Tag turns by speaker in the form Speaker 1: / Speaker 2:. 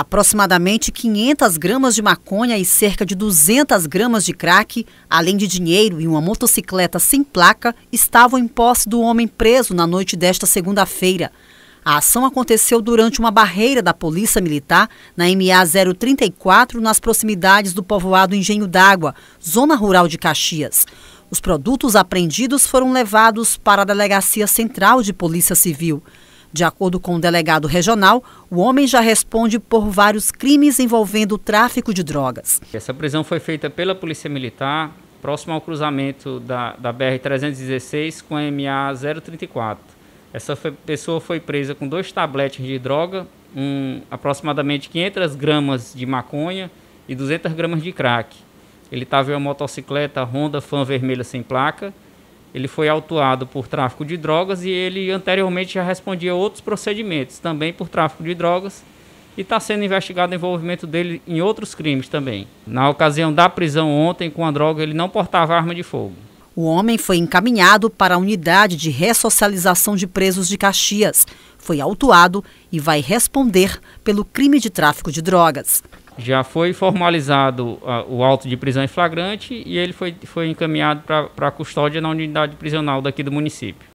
Speaker 1: Aproximadamente 500 gramas de maconha e cerca de 200 gramas de crack, além de dinheiro e uma motocicleta sem placa, estavam em posse do homem preso na noite desta segunda-feira. A ação aconteceu durante uma barreira da Polícia Militar na MA 034, nas proximidades do povoado Engenho d'Água, zona rural de Caxias. Os produtos apreendidos foram levados para a Delegacia Central de Polícia Civil. De acordo com o um delegado regional, o homem já responde por vários crimes envolvendo o tráfico de drogas.
Speaker 2: Essa prisão foi feita pela Polícia Militar, próximo ao cruzamento da, da BR-316 com a MA-034. Essa foi, pessoa foi presa com dois tabletes de droga, um, aproximadamente 500 gramas de maconha e 200 gramas de crack. Ele estava em uma motocicleta Honda Fan vermelha sem placa, ele foi autuado por tráfico de drogas e ele anteriormente já respondia outros procedimentos, também por tráfico de drogas, e está sendo investigado o envolvimento dele em outros crimes também. Na ocasião da prisão ontem com a droga, ele não portava arma de fogo.
Speaker 1: O homem foi encaminhado para a unidade de ressocialização de presos de Caxias. Foi autuado e vai responder pelo crime de tráfico de drogas.
Speaker 2: Já foi formalizado ah, o auto de prisão em flagrante e ele foi, foi encaminhado para a custódia na unidade prisional daqui do município.